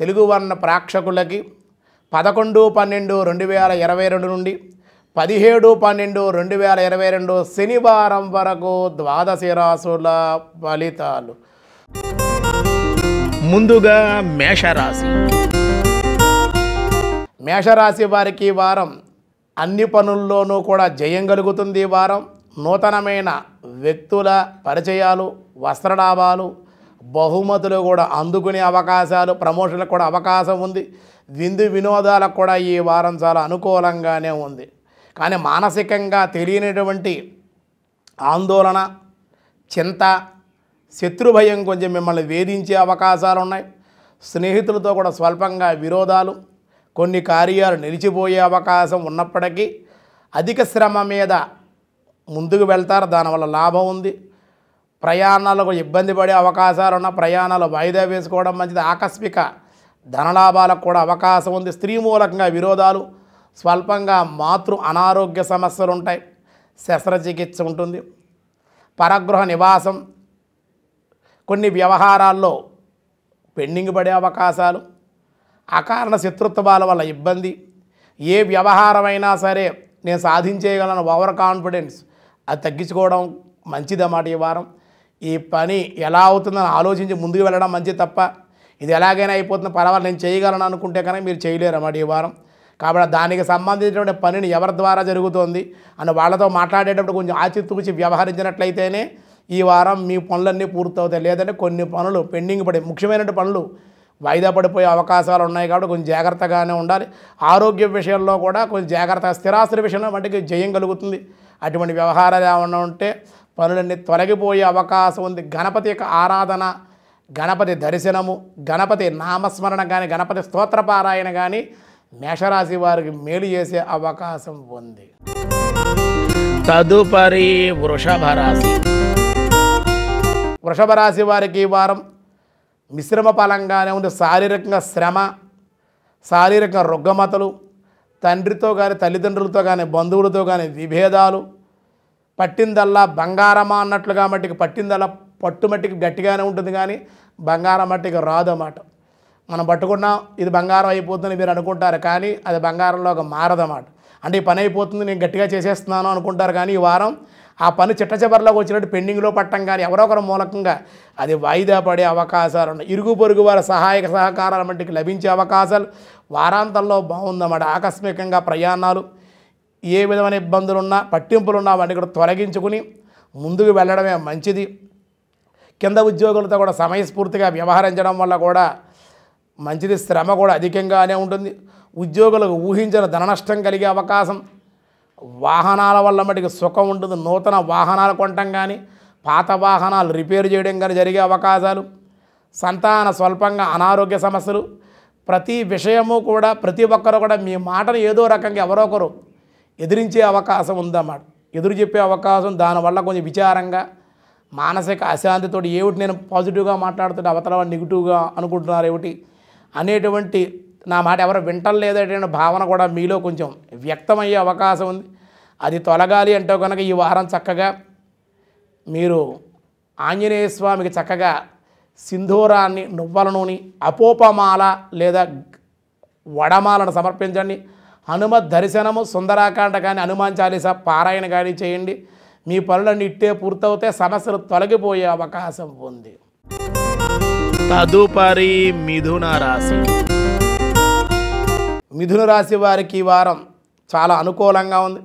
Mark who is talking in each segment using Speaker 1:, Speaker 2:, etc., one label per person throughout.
Speaker 1: తెలుగు వర్ణ ప్రేక్షకులకి పదకొండు పన్నెండు రెండు వేల ఇరవై రెండు నుండి పదిహేడు పన్నెండు రెండు వేల ఇరవై రెండు శనివారం వరకు ద్వాదశి రాసుల ఫలితాలు ముందుగా మేషరాశి మేషరాశి వారికి వారం అన్ని పనుల్లోనూ కూడా జయం కలుగుతుంది వారం నూతనమైన వ్యక్తుల పరిచయాలు వస్త్రలాభాలు బహుమతులు కూడా అందుకునే అవకాశాలు ప్రమోషన్లకు కూడా అవకాశం ఉంది విందు వినోదాలకు కూడా ఈ వారం చాలా అనుకూలంగానే ఉంది కానీ మానసికంగా తెలియనటువంటి ఆందోళన చింత శత్రుభయం కొంచెం మిమ్మల్ని వేధించే అవకాశాలు ఉన్నాయి స్నేహితులతో కూడా స్వల్పంగా విరోధాలు కొన్ని కార్యాలు నిలిచిపోయే అవకాశం ఉన్నప్పటికీ అధిక శ్రమ మీద ముందుకు వెళ్తారు దానివల్ల లాభం ఉంది ప్రయాణాలకు ఇబ్బంది పడే అవకాశాలు ఉన్న ప్రయాణాలు వాయిదా వేసుకోవడం మంచిది ఆకస్మిక ధనలాభాలకు కూడా అవకాశం ఉంది స్త్రీ మూలకంగా విరోధాలు స్వల్పంగా మాతృ అనారోగ్య సమస్యలు ఉంటాయి శస్త్రచికిత్స ఉంటుంది పరగృహ నివాసం కొన్ని వ్యవహారాల్లో పెండింగ్ పడే అవకాశాలు అకారణ శత్రుత్వాల వల్ల ఇబ్బంది ఏ వ్యవహారమైనా సరే నేను సాధించేయగలను ఓవర్ కాన్ఫిడెన్స్ అది తగ్గించుకోవడం మంచిదన్నమాట ఈ వారం ఈ పని ఎలా అవుతుందని ఆలోచించి ముందుకు వెళ్ళడం మంచి తప్ప ఇది ఎలాగైనా అయిపోతుంది పర్వాలేదు నేను చేయగలను అనుకుంటే కానీ మీరు చేయలేరు అన్నమాట ఈ వారం కాబట్టి దానికి సంబంధించినటువంటి పనిని ఎవరి ద్వారా జరుగుతోంది అని వాళ్ళతో మాట్లాడేటప్పుడు కొంచెం ఆచితూచి వ్యవహరించినట్లయితేనే ఈ వారం మీ పనులన్నీ పూర్తవుతాయి లేదంటే కొన్ని పనులు పెండింగ్ పడే ముఖ్యమైన పనులు వాయిదా పడిపోయే అవకాశాలు ఉన్నాయి కాబట్టి కొంచెం జాగ్రత్తగానే ఉండాలి ఆరోగ్య విషయంలో కూడా కొంచెం జాగ్రత్తగా స్థిరాస్తి విషయంలో వాటికి జయం కలుగుతుంది అటువంటి వ్యవహారాలు ఏమన్నా ఉంటే పనులన్నీ తొలగిపోయే అవకాశం ఉంది గణపతి యొక్క ఆరాధన గణపతి దర్శనము గణపతి నామస్మరణ కానీ గణపతి స్తోత్రపారాయణ కానీ మేషరాశి వారికి మేలు చేసే అవకాశం ఉంది తదుపరి వృషభ రాశి వృషభ రాశి వారికి ఈ వారం మిశ్రమ ఫలంగానే ఉంది శారీరకంగా శ్రమ శారీరక రుగ్గమతలు తండ్రితో కానీ తల్లిదండ్రులతో కానీ బంధువులతో కానీ విభేదాలు పట్టిందల్లా బంగారమా అన్నట్లుగా మట్టికి పట్టిందల్లా పట్టు మట్టికి గట్టిగానే ఉంటుంది కానీ బంగారం మట్టికి రాదన్నమాట మనం పట్టుకున్నాం ఇది బంగారం అయిపోతుందని మీరు అనుకుంటారు కానీ అది బంగారంలోకి మారదన్నమాట అంటే ఈ పని అయిపోతుంది నేను గట్టిగా చేసేస్తున్నాను అనుకుంటారు కానీ ఈ వారం ఆ పని చిట్ట చివరిలోకి వచ్చినట్టు పెండింగ్లో పట్టడం కానీ ఒకరు మూలకంగా అది వాయిదా పడే అవకాశాలు ఉన్నాయి ఇరుగు పొరుగు వారి సహాయక సహకారాల మట్టికి లభించే అవకాశాలు వారాంతంలో బాగుందన్నమాట ఆకస్మికంగా ప్రయాణాలు ఏ విధమైన ఇబ్బందులున్నా పట్టింపులున్నా వాటిని కూడా తొలగించుకుని ముందుకు వెళ్ళడమే మంచిది కింద ఉద్యోగులతో కూడా సమయస్ఫూర్తిగా వ్యవహరించడం వల్ల కూడా మంచిది శ్రమ కూడా అధికంగానే ఉంటుంది ఉద్యోగులకు ఊహించిన నష్టం కలిగే అవకాశం వాహనాల వల్ల మటుకు సుఖం ఉంటుంది నూతన వాహనాలు కొనటం కానీ పాత వాహనాలు రిపేర్ చేయడం కానీ జరిగే అవకాశాలు సంతాన స్వల్పంగా అనారోగ్య సమస్యలు ప్రతి విషయము కూడా ప్రతి ఒక్కరు కూడా మీ మాటను ఏదో రకంగా ఎవరో ఒకరు ఎదిరించే అవకాశం ఉందన్నమాట ఎదురు చెప్పే అవకాశం దానివల్ల కొంచెం విచారంగా మానసిక అశాంతితో ఏమిటి నేను పాజిటివ్గా మాట్లాడుతుంటే అవతల నెగిటివ్గా అనుకుంటున్నారు ఏమిటి అనేటువంటి నా మాట ఎవరు వింటలేదనే భావన కూడా మీలో కొంచెం వ్యక్తమయ్యే అవకాశం ఉంది అది తొలగాలి అంటే కనుక ఈ వారం చక్కగా మీరు ఆంజనేయ స్వామికి చక్కగా సింధూరాన్ని నువ్వల నూనె అపోపమాల లేదా వడమాలను సమర్పించండి హనుమ దర్శనము సుందరాకాండ కానీ హనుమాన్ చాలీస పారాయణ కానీ చేయండి మీ పనులను ఇట్టే పూర్తవుతే సమస్యలు తొలగిపోయే అవకాశం ఉంది తదుపరి మిథున రాశి మిథున రాశి వారికి ఈ వారం చాలా అనుకూలంగా ఉంది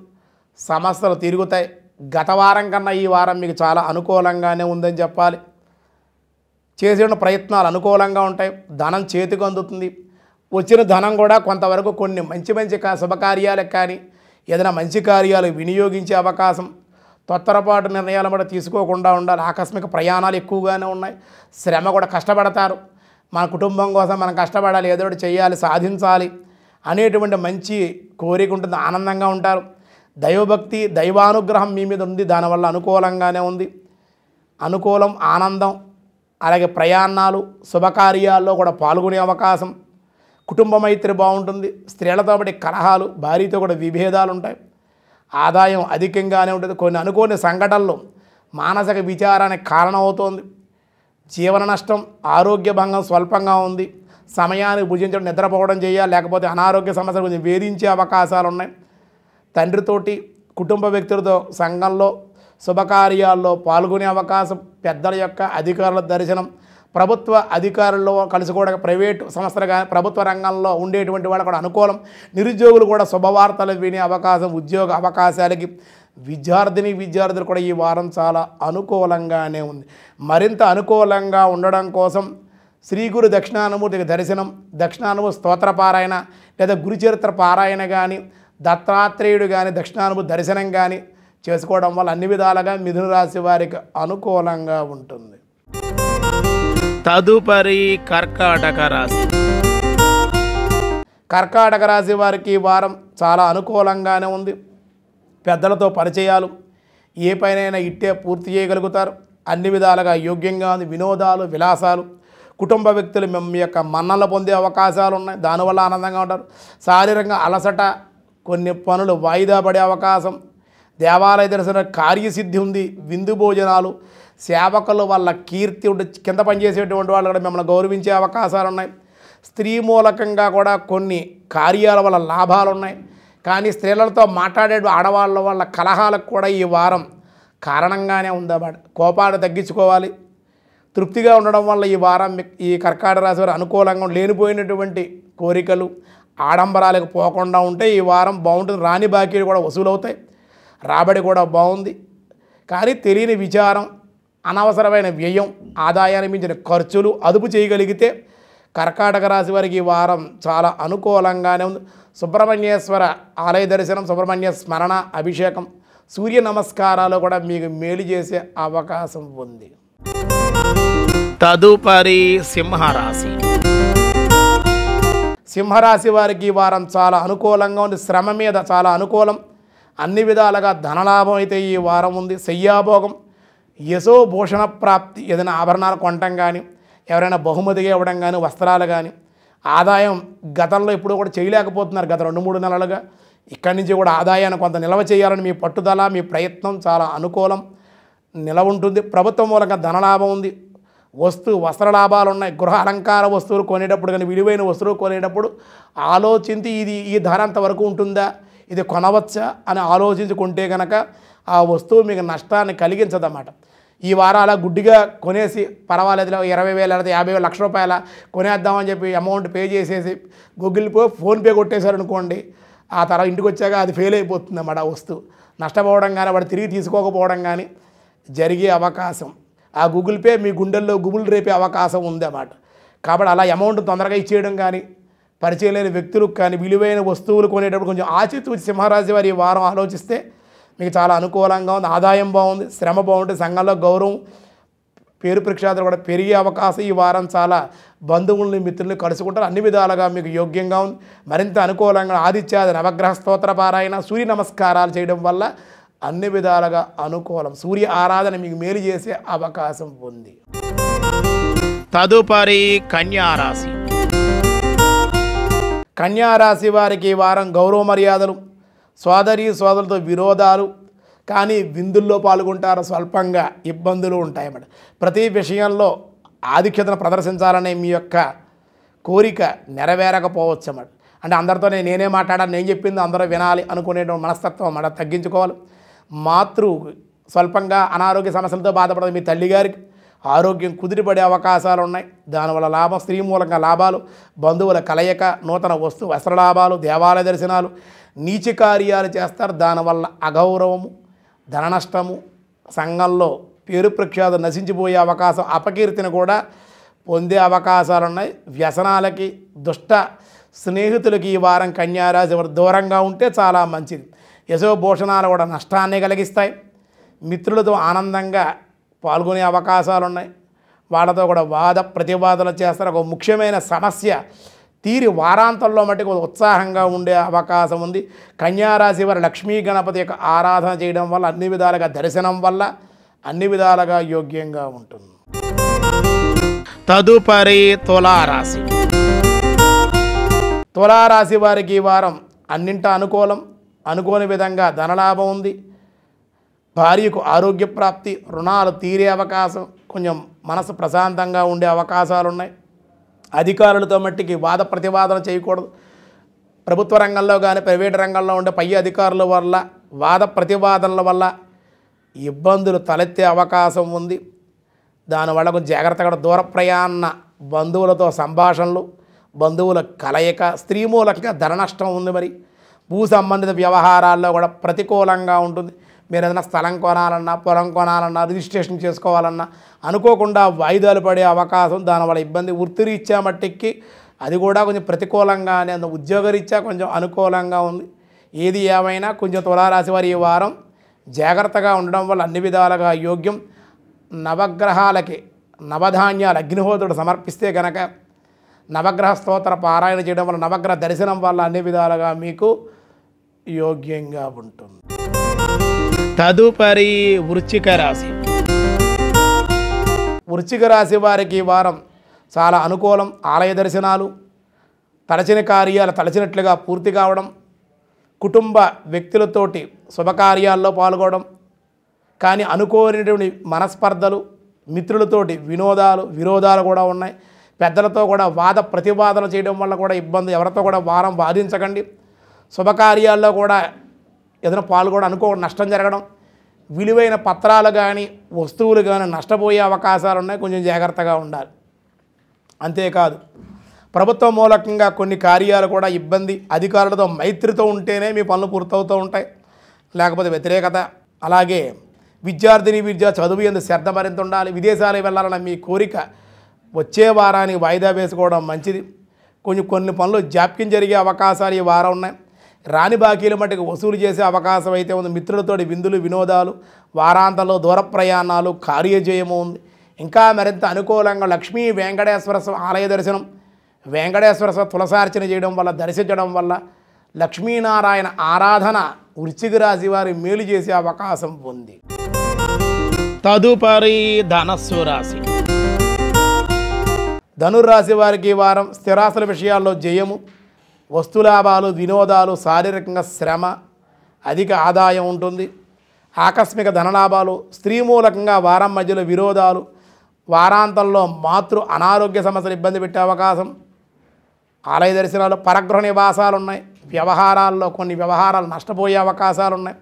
Speaker 1: సమస్యలు తిరుగుతాయి గత వారం కన్నా ఈ వారం మీకు చాలా అనుకూలంగానే ఉందని చెప్పాలి చేసిన ప్రయత్నాలు అనుకూలంగా ఉంటాయి ధనం చేతికి అందుతుంది వచ్చిన ధనం కూడా కొంతవరకు కొన్ని మంచి మంచి శుభకార్యాలకు కానీ ఏదైనా మంచి కార్యాలు వినియోగించే అవకాశం తొత్తరపాటు నిర్ణయాలు కూడా తీసుకోకుండా ఉండాలి ఆకస్మిక ప్రయాణాలు ఎక్కువగానే ఉన్నాయి శ్రమ కూడా కష్టపడతారు మన కుటుంబం కోసం మనం కష్టపడాలి ఏదో ఒకటి చేయాలి సాధించాలి అనేటువంటి మంచి కోరిక ఉంటుంది ఆనందంగా ఉంటారు దైవభక్తి దైవానుగ్రహం మీ మీద ఉంది దానివల్ల అనుకూలంగానే ఉంది అనుకూలం ఆనందం అలాగే ప్రయాణాలు శుభకార్యాల్లో కూడా పాల్గొనే అవకాశం కుటుంబ మైత్రి బాగుంటుంది స్త్రీలతో పాటు కలహాలు భార్యతో కూడా విభేదాలు ఉంటాయి ఆదాయం అధికంగానే ఉంటుంది కొన్ని అనుకోని సంఘటనలు మానసిక విచారానికి కారణమవుతోంది జీవన నష్టం ఆరోగ్య భంగం స్వల్పంగా ఉంది సమయాన్ని భుజించడం నిద్రపోవడం చేయాలి లేకపోతే అనారోగ్య సమస్యలు కొంచెం వేధించే అవకాశాలు ఉన్నాయి తండ్రితోటి కుటుంబ వ్యక్తులతో సంఘంలో శుభకార్యాల్లో పాల్గొనే అవకాశం పెద్దల యొక్క అధికారుల దర్శనం ప్రభుత్వ అధికారుల్లో కలిసి కూడా ప్రైవేటు సంస్థలు కానీ ప్రభుత్వ రంగంలో ఉండేటువంటి వాళ్ళు కూడా అనుకూలం నిరుద్యోగులు కూడా శుభవార్తలు వినే అవకాశం ఉద్యోగ అవకాశాలకి విద్యార్థిని విద్యార్థులు కూడా ఈ వారం చాలా అనుకూలంగానే ఉంది మరింత అనుకూలంగా ఉండడం కోసం శ్రీ గురు దక్షిణానుమూర్తికి దర్శనం దక్షిణానుమూర్తి స్తోత్ర పారాయణ లేదా గురుచరిత్ర పారాయణ కానీ దత్తాత్రేయుడు కానీ దక్షిణానుమూర్తి దర్శనం కానీ చేసుకోవడం వల్ల అన్ని విధాలుగా మిథున రాశి వారికి అనుకూలంగా ఉంటుంది తదుపరి కర్కాటక రాశి కర్కాటక రాశి వారికి వారం చాలా అనుకూలంగానే ఉంది పెద్దలతో పరిచయాలు ఏ పైనైనా ఇట్టే పూర్తి చేయగలుగుతారు అన్ని విధాలుగా యోగ్యంగా ఉంది వినోదాలు విలాసాలు కుటుంబ వ్యక్తులు మీ యొక్క మన్నలు పొందే అవకాశాలు ఉన్నాయి దానివల్ల ఆనందంగా ఉంటారు శారీరకంగా అలసట కొన్ని పనులు వాయిదా పడే అవకాశం దేవాలయ దర్శన కార్యసిద్ధి ఉంది విందు భోజనాలు సేవకులు వల్ల కీర్తి ఉంటే కింద పనిచేసేటువంటి వాళ్ళు కూడా మిమ్మల్ని గౌరవించే అవకాశాలు ఉన్నాయి స్త్రీ మూలకంగా కూడా కొన్ని కార్యాల వల్ల లాభాలు ఉన్నాయి కానీ స్త్రీలతో మాట్లాడే ఆడవాళ్ళ వల్ల కలహాలకు కూడా ఈ వారం కారణంగానే ఉందన్నమాట కోపాన్ని తగ్గించుకోవాలి తృప్తిగా ఉండడం వల్ల ఈ వారం ఈ కర్కాట రాశి వారు అనుకూలంగా లేనిపోయినటువంటి కోరికలు ఆడంబరాలకు పోకుండా ఉంటే ఈ వారం బాగుంటుంది రాని బాకీలు కూడా వసూలవుతాయి రాబడి కూడా బాగుంది కానీ తెలియని విచారం అనవసరమైన వ్యయం ఆదాయాన్ని మించిన ఖర్చులు అదుపు చేయగలిగితే కర్కాటక రాశి వారికి ఈ వారం చాలా అనుకూలంగానే ఉంది సుబ్రహ్మణ్యేశ్వర ఆలయ దర్శనం సుబ్రహ్మణ్య స్మరణ అభిషేకం సూర్య నమస్కారాలు కూడా మీకు మేలు చేసే అవకాశం ఉంది తదుపరి సింహరాశి సింహరాశి వారికి ఈ వారం చాలా అనుకూలంగా ఉంది శ్రమ మీద చాలా అనుకూలం అన్ని విధాలుగా ధనలాభం అయితే ఈ వారం ఉంది శయ్యాభోగం యశో భూషణ ప్రాప్తి ఏదైనా ఆభరణాలు కొనటం కానీ ఎవరైనా బహుమతిగా ఇవ్వడం కానీ వస్త్రాలు కానీ ఆదాయం గతంలో ఎప్పుడూ కూడా చేయలేకపోతున్నారు గత రెండు మూడు నెలలుగా ఇక్కడి నుంచి కూడా ఆదాయాన్ని కొంత నిల్వ చేయాలని మీ పట్టుదల మీ ప్రయత్నం చాలా అనుకూలం నిలవ ఉంటుంది ప్రభుత్వం మూలంగా ధనలాభం ఉంది వస్తు వస్త్ర లాభాలు ఉన్నాయి గృహ అలంకార వస్తువులు కొనేటప్పుడు కానీ విలువైన వస్తువులు కొనేటప్పుడు ఆలోచించి ఇది ఈ ధర అంతవరకు ఉంటుందా ఇది కొనవచ్చా అని ఆలోచించుకుంటే కనుక ఆ వస్తువు మీకు నష్టాన్ని కలిగించదన్నమాట ఈ వారాల గుడ్డిగా కొనేసి పర్వాలేదు ఇరవై వేల లేదా యాభై వేల లక్ష రూపాయల కొనేద్దామని చెప్పి అమౌంట్ పే చేసేసి గూగుల్ పే ఫోన్పే కొట్టేశారనుకోండి ఆ తర్వాత ఇంటికి వచ్చాక అది ఫెయిల్ అయిపోతుంది అన్నమాట ఆ వస్తువు నష్టపోవడం కానీ వాడు తిరిగి తీసుకోకపోవడం కానీ జరిగే అవకాశం ఆ గూగుల్ పే మీ గుండెల్లో గుబులు రేపే అవకాశం ఉంది అన్నమాట కాబట్టి అలా అమౌంట్ తొందరగా ఇచ్చేయడం కానీ పరిచయం లేని వ్యక్తులకు కానీ విలువైన వస్తువులు కొనేటప్పుడు కొంచెం ఆచితూచి సింహరాజు వారి వారం ఆలోచిస్తే మీకు చాలా అనుకూలంగా ఉంది ఆదాయం బాగుంది శ్రమ బాగుంటే సంఘంలో గౌరవం పేరు ప్రఖ్యాతులు కూడా పెరిగే అవకాశం ఈ వారం చాలా బంధువుల్ని మిత్రుల్ని కలుసుకుంటారు అన్ని విధాలుగా మీకు యోగ్యంగా ఉంది మరింత అనుకూలంగా ఆదిత్యాది నవగ్రహ స్తోత్ర పారాయణ సూర్య నమస్కారాలు చేయడం వల్ల అన్ని విధాలుగా అనుకూలం సూర్య ఆరాధన మీకు మేలు చేసే అవకాశం ఉంది తదుపరి కన్యారాశి కన్యారాశి వారికి ఈ వారం గౌరవ మర్యాదలు సోదరి సోదరులతో విరోధాలు కానీ విందుల్లో పాల్గొంటారు స్వల్పంగా ఇబ్బందులు ఉంటాయన్నమాట ప్రతి విషయంలో ఆధిక్యతను ప్రదర్శించాలనే మీ యొక్క కోరిక నెరవేరకపోవచ్చు అన్నమాట అంటే అందరితో నేనే మాట్లాడాను నేను చెప్పింది అందరూ వినాలి అనుకునేటువంటి మనస్తత్వం అన్నమాట తగ్గించుకోవాలి మాతృ స్వల్పంగా అనారోగ్య సమస్యలతో బాధపడదు మీ తల్లిగారికి ఆరోగ్యం కుదిరిపడే అవకాశాలు ఉన్నాయి దానివల్ల లాభం స్త్రీ మూలంగా లాభాలు బంధువుల కలయిక నూతన వస్తు వస్త్ర లాభాలు దేవాలయ దర్శనాలు నీచ కార్యాలు చేస్తారు దానివల్ల అగౌరవము ధన నష్టము సంఘంలో పేరు ప్రఖ్యాత నశించిపోయే అవకాశం అపకీర్తిని కూడా పొందే అవకాశాలు ఉన్నాయి వ్యసనాలకి దుష్ట స్నేహితులకి ఈ వారం కన్యారాశి దూరంగా ఉంటే చాలా మంచిది యశోభూషణాలు కూడా నష్టాన్ని కలిగిస్తాయి మిత్రులతో ఆనందంగా పాల్గొనే అవకాశాలు ఉన్నాయి వాళ్ళతో కూడా వాద ప్రతివాదాలు చేస్తారు ఒక ముఖ్యమైన సమస్య తీరి వారాంతంలో మటుకు ఉత్సాహంగా ఉండే అవకాశం ఉంది కన్యారాశి వారి లక్ష్మీ గణపతి యొక్క ఆరాధన చేయడం వల్ల అన్ని విధాలుగా దర్శనం వల్ల అన్ని విధాలుగా యోగ్యంగా ఉంటుంది తదుపరి తులారాశి తులారాశి వారికి ఈ వారం అన్నింట అనుకూలం అనుకోని విధంగా ధనలాభం ఉంది భార్యకు ఆరోగ్య ప్రాప్తి రుణాలు తీరే అవకాశం కొంచెం మనసు ప్రశాంతంగా ఉండే అవకాశాలు ఉన్నాయి అధికారులతో మట్టికి వాద ప్రతివాదన చేయకూడదు ప్రభుత్వ రంగంలో కానీ ప్రైవేట్ రంగంలో ఉండే పై అధికారుల వల్ల వాద ప్రతివాదనల వల్ల ఇబ్బందులు తలెత్తే అవకాశం ఉంది దానివల్ల కొంచెం జాగ్రత్తగా దూర ప్రయాణ బంధువులతో సంభాషణలు బంధువుల కలయిక స్త్రీ మూలకంగా ధర నష్టం ఉంది మరి భూ సంబంధిత వ్యవహారాల్లో కూడా ప్రతికూలంగా ఉంటుంది మీరు ఏదైనా స్థలం కొనాలన్నా పొలం కొనాలన్నా రిజిస్ట్రేషన్ చేసుకోవాలన్నా అనుకోకుండా వాయిదాలు పడే అవకాశం దానివల్ల ఇబ్బంది వృత్తిరీత్యా మట్టికి అది కూడా కొంచెం ప్రతికూలంగానే ఉద్యోగరీత్యా కొంచెం అనుకూలంగా ఉంది ఏది ఏమైనా కొంచెం తులారాశి వారి ఈ వారం జాగ్రత్తగా ఉండడం వల్ల అన్ని విధాలుగా యోగ్యం నవగ్రహాలకి నవధాన్యాలు అగ్నిహోత్రుడు సమర్పిస్తే కనుక నవగ్రహ స్తోత్ర పారాయణ చేయడం వల్ల నవగ్రహ దర్శనం వల్ల అన్ని విధాలుగా మీకు యోగ్యంగా ఉంటుంది తదుపరి వృచ్చిక రాశి వృచ్చిక రాశి వారికి వారం చాలా అనుకూలం ఆలయ దర్శనాలు తలచిన కార్యాలు తలచినట్లుగా పూర్తి కావడం కుటుంబ వ్యక్తులతోటి శుభకార్యాల్లో పాల్గొనడం కానీ అనుకోనిటువంటి మనస్పర్ధలు మిత్రులతోటి వినోదాలు విరోధాలు కూడా ఉన్నాయి పెద్దలతో కూడా వాద ప్రతివాదన చేయడం వల్ల కూడా ఇబ్బంది ఎవరితో కూడా వారం వాదించకండి శుభకార్యాల్లో కూడా ఏదైనా పాల్గొని అనుకో నష్టం జరగడం విలువైన పత్రాలు కానీ వస్తువులు కానీ నష్టపోయే అవకాశాలు ఉన్నాయి కొంచెం జాగ్రత్తగా ఉండాలి అంతేకాదు ప్రభుత్వం మూలకంగా కొన్ని కార్యాలు కూడా ఇబ్బంది అధికారులతో మైత్రితో ఉంటేనే మీ పనులు పూర్తవుతూ ఉంటాయి లేకపోతే వ్యతిరేకత అలాగే విద్యార్థిని విద్యా చదువు ఎందుకు శ్రద్ధ మరింత ఉండాలి విదేశాలకు వెళ్ళాలన్న మీ కోరిక వచ్చే వారానికి వాయిదా వేసుకోవడం మంచిది కొంచెం కొన్ని పనులు జాప్యం జరిగే అవకాశాలు ఈ వారం ఉన్నాయి రాని బాకీలు మటుకు వసూలు చేసే అవకాశం అయితే ఉంది మిత్రులతోటి విందులు వినోదాలు వారాంతంలో దూర ప్రయాణాలు కార్యజయము ఉంది ఇంకా మరింత అనుకూలంగా లక్ష్మీ వెంకటేశ్వర స్వామి ఆలయ దర్శనం వెంకటేశ్వర స్వామి తులసార్చన చేయడం వల్ల దర్శించడం వల్ల లక్ష్మీనారాయణ ఆరాధన వృచ్చిక రాశి వారి మేలు చేసే అవకాశం ఉంది తదుపరి ధనస్సు రాశి ధనుర్రాశి వారికి వారం స్థిరాస్తుల విషయాల్లో జయము వస్తులాభాలు వినోదాలు శారీరకంగా శ్రమ అధిక ఆదాయం ఉంటుంది ఆకస్మిక ధనలాభాలు స్త్రీ మూలకంగా వారం మధ్యలో విరోధాలు వారాంతంలో మాతృ అనారోగ్య సమస్యలు ఇబ్బంది పెట్టే అవకాశం ఆలయ దర్శనాలు పరగ్రహ నివాసాలు ఉన్నాయి వ్యవహారాల్లో కొన్ని వ్యవహారాలు నష్టపోయే అవకాశాలు ఉన్నాయి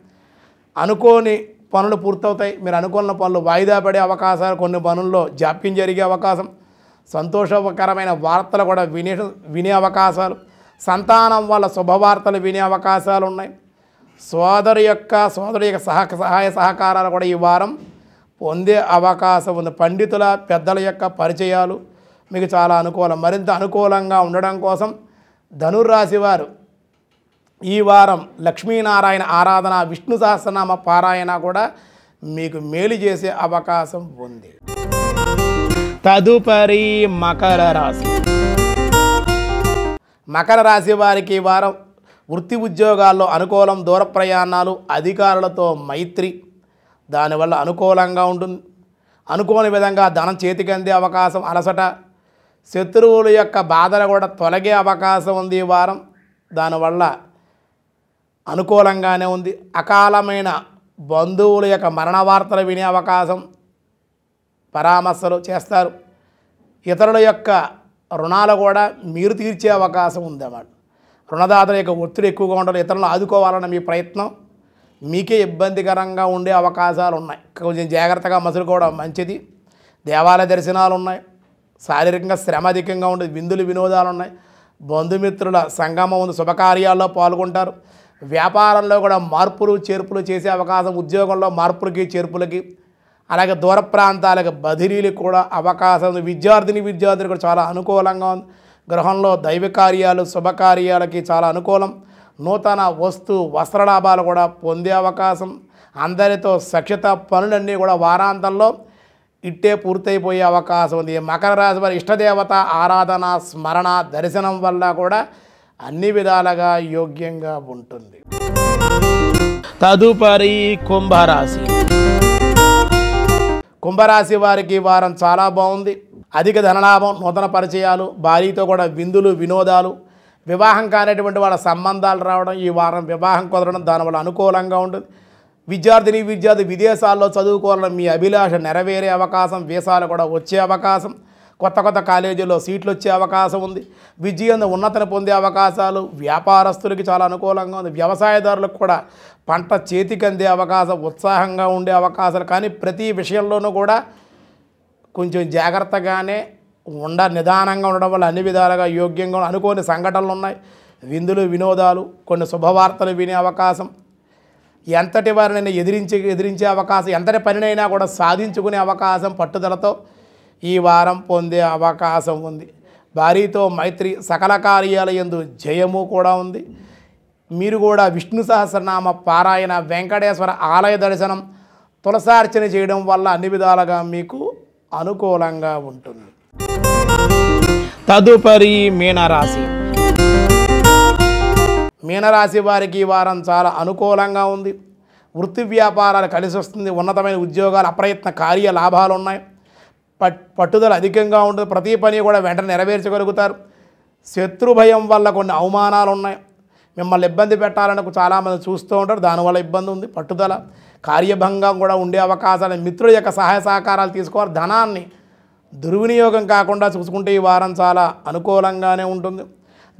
Speaker 1: అనుకోని పనులు పూర్తవుతాయి మీరు అనుకున్న పనులు వాయిదా పడే అవకాశాలు కొన్ని పనుల్లో జాప్యం జరిగే అవకాశం సంతోషకరమైన వార్తలు కూడా వినే వినే అవకాశాలు సంతానం వల్ల శుభవార్తలు వినే అవకాశాలు ఉన్నాయి సోదరు యొక్క సోదరు యొక్క సహ సహాయ సహకారాలు కూడా ఈ వారం పొందే అవకాశం ఉంది పండితుల పెద్దల యొక్క పరిచయాలు మీకు చాలా అనుకూలం మరింత అనుకూలంగా ఉండడం కోసం ధనుర్రాశి వారు ఈ వారం లక్ష్మీనారాయణ ఆరాధన విష్ణు సహస్రనామ పారాయణ కూడా మీకు మేలు చేసే అవకాశం ఉంది తదుపరి మకర రాశి మకర రాశి వారికి వారం వృత్తి ఉద్యోగాల్లో అనుకూలం దూర ప్రయాణాలు అధికారులతో మైత్రి దానివల్ల అనుకూలంగా ఉంటుంది అనుకోని విధంగా ధనం చేతికి అందే అవకాశం అలసట శత్రువుల యొక్క బాధలు కూడా తొలగే అవకాశం ఉంది ఈ వారం దానివల్ల అనుకూలంగానే ఉంది అకాలమైన బంధువుల యొక్క మరణ వార్తలు వినే అవకాశం పరామర్శలు చేస్తారు ఇతరుల యొక్క రుణాలు కూడా మీరు తీర్చే అవకాశం ఉందన్నమాట రుణదాతల యొక్క ఒత్తిడి ఎక్కువగా ఉండడం ఇతరులను ఆదుకోవాలన్న మీ ప్రయత్నం మీకే ఇబ్బందికరంగా ఉండే అవకాశాలు ఉన్నాయి కొంచెం జాగ్రత్తగా మసులుకోవడం మంచిది దేవాలయ దర్శనాలు ఉన్నాయి శారీరకంగా శ్రమ అధికంగా ఉండేది విందులు వినోదాలు ఉన్నాయి బంధుమిత్రుల సంగమం ఉంది శుభకార్యాల్లో పాల్గొంటారు వ్యాపారంలో కూడా మార్పులు చేర్పులు చేసే అవకాశం ఉద్యోగంలో మార్పులకి చేర్పులకి అలాగే దూర ప్రాంతాలకు బదిలీలు కూడా అవకాశం ఉంది విద్యార్థిని విద్యార్థులు కూడా చాలా అనుకూలంగా ఉంది గృహంలో దైవ కార్యాలు శుభకార్యాలకి చాలా అనుకూలం నూతన వస్తు వస్త్ర లాభాలు కూడా పొందే అవకాశం అందరితో సక్షిత పనులన్నీ కూడా వారాంతంలో ఇట్టే పూర్తయిపోయే అవకాశం ఉంది మకర రాశి వారి ఇష్టదేవత ఆరాధన స్మరణ దర్శనం వల్ల కూడా అన్ని విధాలుగా యోగ్యంగా ఉంటుంది తదుపరి కుంభరాశి కుంభరాశి వారికి వారం చాలా బాగుంది అధిక ధనలాభం నూతన పరిచయాలు భార్యతో కూడా విందులు వినోదాలు వివాహం కానిటువంటి వాళ్ళ సంబంధాలు రావడం ఈ వారం వివాహం కుదరడం దానివల్ల అనుకూలంగా ఉంటుంది విద్యార్థిని విద్యార్థి విదేశాల్లో చదువుకోవాలని మీ అభిలాష నెరవేరే అవకాశం వీసాలు కూడా వచ్చే అవకాశం కొత్త కొత్త కాలేజీల్లో సీట్లు వచ్చే అవకాశం ఉంది విజయం ఉన్నతను పొందే అవకాశాలు వ్యాపారస్తులకి చాలా అనుకూలంగా ఉంది వ్యవసాయదారులకు కూడా పంట చేతికి అందే అవకాశం ఉత్సాహంగా ఉండే అవకాశాలు కానీ ప్రతి విషయంలోనూ కూడా కొంచెం జాగ్రత్తగానే ఉండ నిదానంగా ఉండడం వల్ల అన్ని విధాలుగా యోగ్యంగా అనుకోని సంఘటనలు ఉన్నాయి విందులు వినోదాలు కొన్ని శుభవార్తలు వినే అవకాశం ఎంతటి వారినైనా ఎదిరించే ఎదిరించే అవకాశం ఎంతటి పనినైనా కూడా సాధించుకునే అవకాశం పట్టుదలతో ఈ వారం పొందే అవకాశం ఉంది భారీతో మైత్రి సకల కార్యాలయందు జయము కూడా ఉంది మీరు కూడా విష్ణు సహస్రనామ పారాయణ వెంకటేశ్వర ఆలయ దర్శనం తులసార్చన చేయడం వల్ల అన్ని విధాలుగా మీకు అనుకూలంగా ఉంటుంది తదుపరి మీనరాశి మీనరాశి వారికి ఈ వారం చాలా అనుకూలంగా ఉంది వృత్తి వ్యాపారాలు కలిసి వస్తుంది ఉన్నతమైన ఉద్యోగాలు అప్రయత్న కార్య లాభాలు ఉన్నాయి పట్ పట్టుదల అధికంగా ఉంటుంది ప్రతి పని కూడా వెంటనే నెరవేర్చగలుగుతారు శత్రు భయం వల్ల కొన్ని అవమానాలు ఉన్నాయి మిమ్మల్ని ఇబ్బంది పెట్టాలని చాలామంది చూస్తూ ఉంటారు దానివల్ల ఇబ్బంది ఉంది పట్టుదల కార్యభంగం కూడా ఉండే అవకాశాలు మిత్రుల యొక్క సహాయ సహకారాలు తీసుకోవాలి ధనాన్ని దుర్వినియోగం కాకుండా చూసుకుంటే ఈ వారం చాలా అనుకూలంగానే ఉంటుంది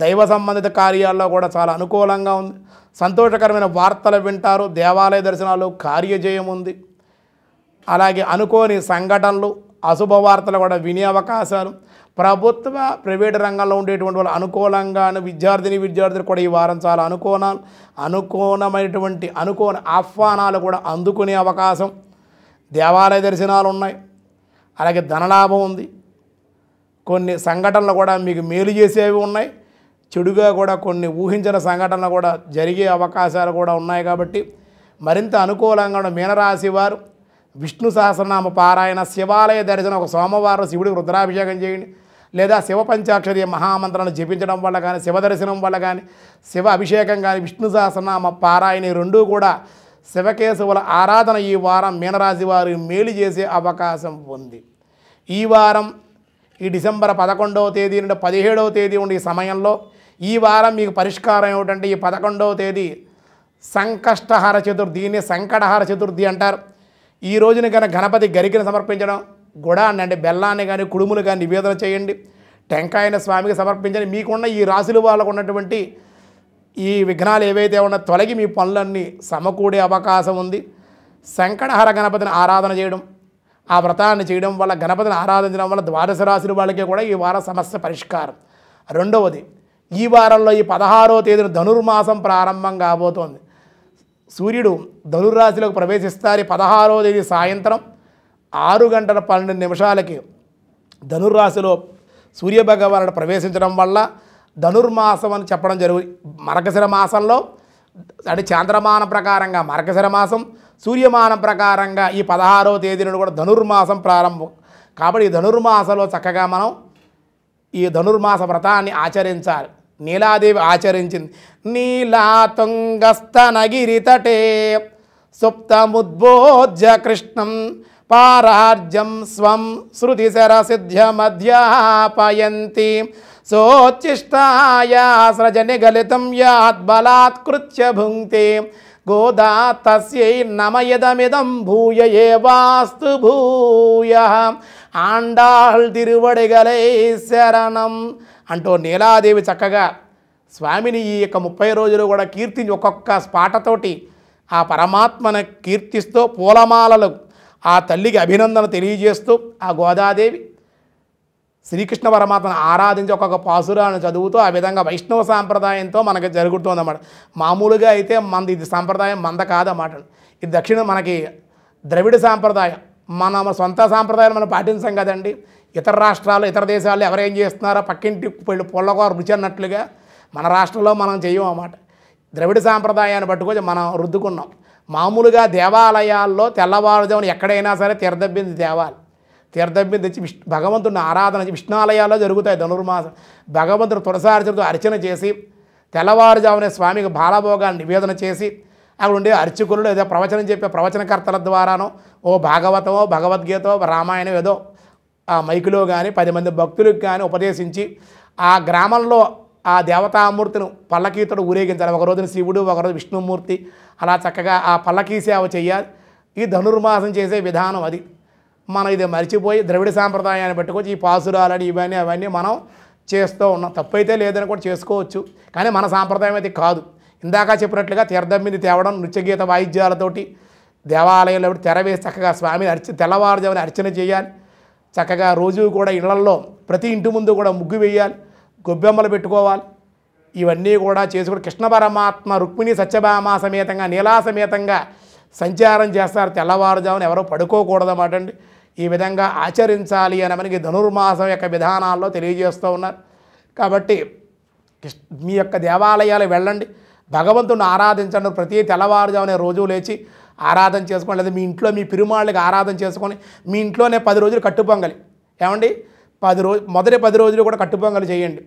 Speaker 1: దైవ సంబంధిత కార్యాల్లో కూడా చాలా అనుకూలంగా ఉంది సంతోషకరమైన వార్తలు వింటారు దేవాలయ దర్శనాలు కార్యజయం ఉంది అలాగే అనుకోని సంఘటనలు అశుభ వార్తలు కూడా వినే అవకాశాలు ప్రభుత్వ ప్రైవేటు రంగంలో ఉండేటువంటి వాళ్ళు అనుకూలంగాను విద్యార్థిని విద్యార్థులు కూడా ఈ వారం చాలా అనుకూలాలు అనుకూలమైనటువంటి అనుకూల ఆహ్వానాలు కూడా అందుకునే అవకాశం దేవాలయ దర్శనాలు ఉన్నాయి అలాగే ధనలాభం ఉంది కొన్ని సంఘటనలు కూడా మీకు మేలు చేసేవి ఉన్నాయి చెడుగా కూడా కొన్ని ఊహించిన సంఘటనలు కూడా జరిగే అవకాశాలు కూడా ఉన్నాయి కాబట్టి మరింత అనుకూలంగా మీనరాశి వారు విష్ణు సహస్రనామ పారాయణ శివాలయ దర్శనం ఒక సోమవారం శివుడికి రుద్రాభిషేకం చేయండి లేదా శివ పంచాక్షరి మహామంత్రాన్ని జపించడం వల్ల కానీ శివ దర్శనం వల్ల కానీ శివ అభిషేకం కానీ విష్ణు సహస్రనామ పారాయణ రెండూ కూడా శివకేశవుల ఆరాధన ఈ వారం మీనరాశి వారు మేలు చేసే అవకాశం ఉంది ఈ వారం ఈ డిసెంబర్ పదకొండవ తేదీ నుండి పదిహేడవ తేదీ ఉండే సమయంలో ఈ వారం మీకు పరిష్కారం ఏమిటంటే ఈ పదకొండవ తేదీ సంకష్టహార చతుర్థి దీన్ని సంకటహార చతుర్థి అంటారు ఈ రోజున కానీ గణపతి గరికను సమర్పించడం కూడా అంటే బెల్లాన్ని కానీ కుడుములు కానీ నివేదన చేయండి టెంకాయన స్వామికి సమర్పించండి మీకున్న ఈ రాశులు వాళ్ళకు ఉన్నటువంటి ఈ విఘ్నాలు ఏవైతే ఉన్నా తొలగి మీ పనులన్నీ సమకూడే అవకాశం ఉంది శంకరహర గణపతిని ఆరాధన చేయడం ఆ వ్రతాన్ని చేయడం వల్ల గణపతిని ఆరాధించడం వల్ల ద్వాదశ రాశుల వాళ్ళకి కూడా ఈ వారం సమస్య పరిష్కారం రెండవది ఈ వారంలో ఈ పదహారో తేదీన ధనుర్మాసం ప్రారంభం కాబోతోంది సూర్యుడు ధనురాశిలోకి ప్రవేశిస్తారు పదహారో తేదీ సాయంత్రం ఆరు గంటల పన్నెండు నిమిషాలకి ధనుర్రాశిలో సూర్యభగవానుడు ప్రవేశించడం వల్ల ధనుర్మాసం అని చెప్పడం జరుగు మరకశిర మాసంలో అంటే చాంద్రమానం ప్రకారంగా మరకశిర మాసం సూర్యమానం ప్రకారంగా ఈ పదహారవ తేదీ నుండి కూడా ధనుర్మాసం ప్రారంభం కాబట్టి ఈ ధనుర్మాసంలో చక్కగా మనం ఈ ధనుర్మాస వ్రతాన్ని ఆచరించాలి నీలాదేవి ఆచరించింది నీలా తుంగస్తనగిరితటే సుప్తముద్బోధ్య కృష్ణం పారార్జం స్వం శృతి సరసిద్ధ్య మధ్యాపయంతి సోచిష్టాయ సరసిద్ధ్యమధ్యాపయంతి యాత్ బలాత్ కృత్య భుంక్తి గోదా తస్యై నమయదమిదం భూయ ఏవాస్తు భూయ ఆండాళ్ తిరువడిగలై శరణం అంటూ నీలాదేవి చక్కగా స్వామిని ఈ యొక్క ముప్పై రోజులు కూడా కీర్తి ఒక్కొక్క స్పాటతోటి ఆ పరమాత్మను కీర్తిస్తూ పూలమాలలు ఆ తల్లికి అభినందన తెలియజేస్తూ ఆ గోదాదేవి శ్రీకృష్ణ పరమాత్మను ఆరాధించి ఒక్కొక్క పాసురాలను చదువుతూ ఆ విధంగా వైష్ణవ సాంప్రదాయంతో మనకు జరుగుతుందన్నమాట మామూలుగా అయితే మన ఇది సాంప్రదాయం మంద కాదన్నమాట ఇది దక్షిణ మనకి ద్రవిడ సాంప్రదాయం మన సొంత సాంప్రదాయాలు మనం పాటించాం కదండి ఇతర రాష్ట్రాలు ఇతర దేశాలు ఎవరేం చేస్తున్నారో పక్కింటి పెళ్ళి పొల్లగోర రుచి అన్నట్లుగా మన రాష్ట్రంలో మనం చెయ్యం అన్నమాట ద్రవిడ సాంప్రదాయాన్ని పట్టుకొని మనం రుద్దుకున్నాం మామూలుగా దేవాలయాల్లో తెల్లవారుజామున ఎక్కడైనా సరే తీర్థబ్బింది దేవాలి తీర్థబ్బింది తెచ్చి విష్ణు భగవంతుని ఆరాధన విష్ణాలయాల్లో జరుగుతాయి ధనుర్మాసం భగవంతుడు తులసార్చనతో అర్చన చేసి తెల్లవారుజామునే స్వామికి బాలభోగాన్ని నివేదన చేసి అక్కడ ఉండే అర్చకులు ఏదో ప్రవచనం చెప్పే ప్రవచనకర్తల ద్వారానో ఓ భాగవతమో భగవద్గీతో రామాయణం ఏదో ఆ మైకులో కానీ పది మంది భక్తులకు కానీ ఉపదేశించి ఆ గ్రామంలో ఆ దేవతామూర్తిని పల్లకీతుడు ఊరేగించాలి ఒక రోజున శివుడు ఒకరోజు విష్ణుమూర్తి అలా చక్కగా ఆ పల్లకీ సేవ చేయాలి ఈ ధనుర్మాసం చేసే విధానం అది మనం ఇది మర్చిపోయి ద్రవిడ సాంప్రదాయాన్ని పెట్టుకోవచ్చు ఈ పాసురాలని ఇవన్నీ అవన్నీ మనం చేస్తూ ఉన్నాం తప్పైతే లేదని కూడా చేసుకోవచ్చు కానీ మన సాంప్రదాయం అయితే కాదు ఇందాక చెప్పినట్లుగా తీర్థం మీద తేవడం నృత్యగీత వాయిద్యాలతోటి దేవాలయంలో తెర వేసి చక్కగా స్వామిని అర్చ తెల్లవారుజామున అర్చన చేయాలి చక్కగా రోజు కూడా ఇళ్లల్లో ప్రతి ఇంటి ముందు కూడా ముగ్గు వేయాలి గొబ్బెమ్మలు పెట్టుకోవాలి ఇవన్నీ కూడా చేసుకుని కృష్ణ పరమాత్మ రుక్మిణి సత్యభామ సమేతంగా నీలా సమేతంగా సంచారం చేస్తారు తెల్లవారుజామున ఎవరో పడుకోకూడదన్నమాట అండి ఈ విధంగా ఆచరించాలి అని మనకి ధనుర్మాసం యొక్క విధానాల్లో తెలియజేస్తూ ఉన్నారు కాబట్టి మీ యొక్క దేవాలయాలు వెళ్ళండి భగవంతుని ఆరాధించండి ప్రతి తెల్లవారుజామునే రోజు లేచి ఆరాధన చేసుకోండి లేదా మీ ఇంట్లో మీ పిరుమాళ్ళకి ఆరాధన చేసుకొని మీ ఇంట్లోనే పది రోజులు కట్టుపొంగలి ఏమండి పది రోజు మొదటి పది రోజులు కూడా కట్టుపొంగలి చేయండి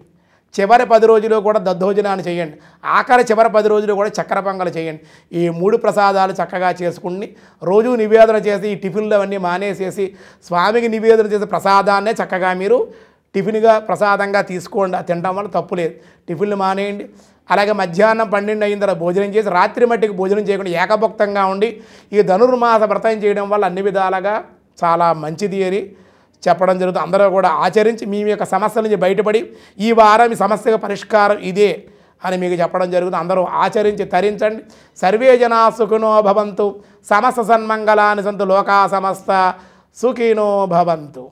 Speaker 1: చివరి పది రోజులు కూడా దద్దోజనాన్ని చేయండి ఆఖరి చివరి పది రోజులు కూడా చక్కెర పొంగలు చేయండి ఈ మూడు ప్రసాదాలు చక్కగా చేసుకుని రోజు నివేదన చేసి ఈ టిఫిన్లు అవన్నీ మానేసేసి స్వామికి నివేదన చేసే ప్రసాదాన్నే చక్కగా మీరు టిఫిన్గా ప్రసాదంగా తీసుకోండి తినడం వల్ల తప్పు లేదు టిఫిన్లు మానేయండి అలాగే మధ్యాహ్నం పన్నెండు అయిన తర్వాత భోజనం చేసి రాత్రి మట్టికి భోజనం చేయకుండా ఏకభక్తంగా ఉండి ఈ ధనుర్మాస వ్రతం చేయడం వల్ల అన్ని విధాలుగా చాలా మంచిది అని చెప్పడం జరుగుతుంది అందరూ కూడా ఆచరించి మీ యొక్క సమస్యల నుంచి బయటపడి ఈ వారం మీ సమస్యకు పరిష్కారం ఇదే అని మీకు చెప్పడం జరుగుతుంది అందరూ ఆచరించి తరించండి సర్వే జనా సుఖినో భవంతు సమస్త సన్మంగళాని సంతు లోకా సమస్త సుఖినో భవంతు